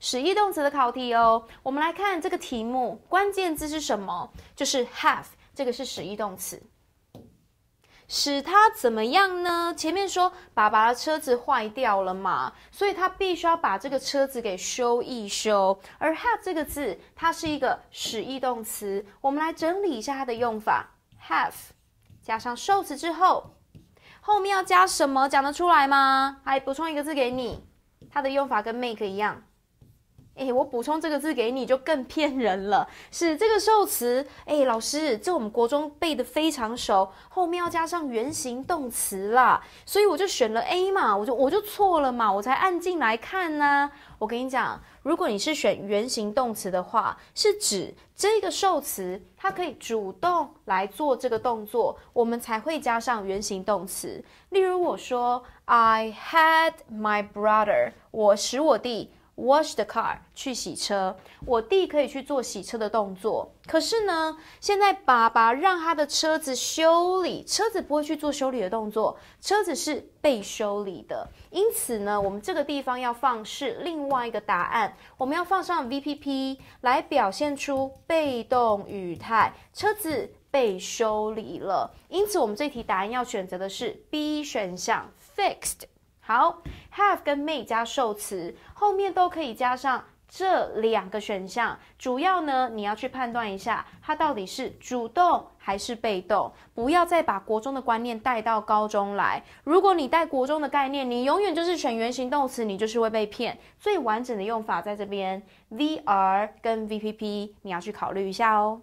使役动词的考题哦，我们来看这个题目，关键字是什么？就是 have，这个是使役动词。使它怎么样呢？前面说爸爸的车子坏掉了嘛，所以他必须要把这个车子给修一修。而 have 这个字，它是一个使役动词。我们来整理一下它的用法：have 加上受词之后，后面要加什么？讲得出来吗？还补充一个字给你，它的用法跟 make 一样。哎，我补充这个字给你，就更骗人了。是这个受词。哎，老师，这我们国中背的非常熟，后面要加上原形动词啦。所以我就选了 A 嘛，我就我就错了嘛，我才按进来看呢。我跟你讲，如果你是选原形动词的话，是指这个受词它可以主动来做这个动作，我们才会加上原形动词。例如我说 I had my brother，我使我弟。wash the car 去洗车，我弟可以去做洗车的动作。可是呢，现在爸爸让他的车子修理，车子不会去做修理的动作，车子是被修理的。因此呢，我们这个地方要放是另外一个答案，我们要放上 V P P 来表现出被动语态，车子被修理了。因此我们这题答案要选择的是 B 选项 fixed。好。have 跟 may 加受词后面都可以加上这两个选项，主要呢你要去判断一下它到底是主动还是被动，不要再把国中的观念带到高中来。如果你带国中的概念，你永远就是选原形动词，你就是会被骗。最完整的用法在这边，V R 跟 V P P，你要去考虑一下哦。